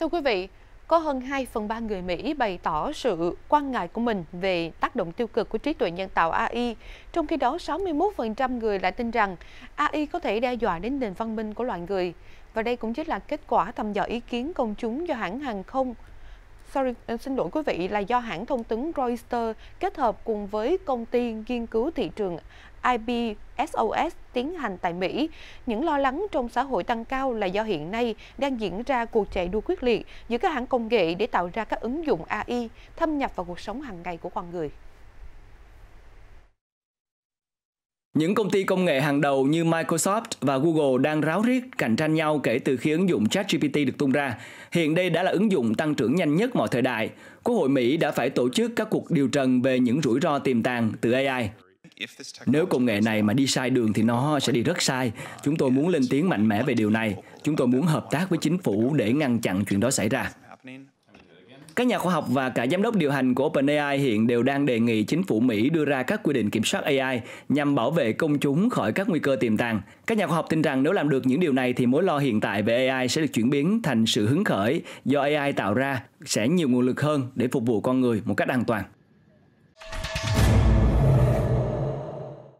Thưa quý vị, có hơn 2 phần 3 người Mỹ bày tỏ sự quan ngại của mình về tác động tiêu cực của trí tuệ nhân tạo AI, trong khi đó 61% người lại tin rằng AI có thể đe dọa đến nền văn minh của loài người. Và đây cũng chính là kết quả thăm dò ý kiến công chúng do hãng hàng không Sorry, ờ, xin lỗi quý vị là do hãng thông tấn Reuters kết hợp cùng với công ty nghiên cứu thị trường IBSOS tiến hành tại Mỹ. Những lo lắng trong xã hội tăng cao là do hiện nay đang diễn ra cuộc chạy đua quyết liệt giữa các hãng công nghệ để tạo ra các ứng dụng AI thâm nhập vào cuộc sống hàng ngày của con người. Những công ty công nghệ hàng đầu như Microsoft và Google đang ráo riết cạnh tranh nhau kể từ khi ứng dụng ChatGPT được tung ra. Hiện đây đã là ứng dụng tăng trưởng nhanh nhất mọi thời đại. Quốc hội Mỹ đã phải tổ chức các cuộc điều trần về những rủi ro tiềm tàng từ AI. Nếu công nghệ này mà đi sai đường thì nó sẽ đi rất sai. Chúng tôi muốn lên tiếng mạnh mẽ về điều này. Chúng tôi muốn hợp tác với chính phủ để ngăn chặn chuyện đó xảy ra. Các nhà khoa học và cả giám đốc điều hành của OpenAI hiện đều đang đề nghị chính phủ Mỹ đưa ra các quy định kiểm soát AI nhằm bảo vệ công chúng khỏi các nguy cơ tiềm tàng. Các nhà khoa học tin rằng nếu làm được những điều này thì mối lo hiện tại về AI sẽ được chuyển biến thành sự hứng khởi do AI tạo ra sẽ nhiều nguồn lực hơn để phục vụ con người một cách an toàn.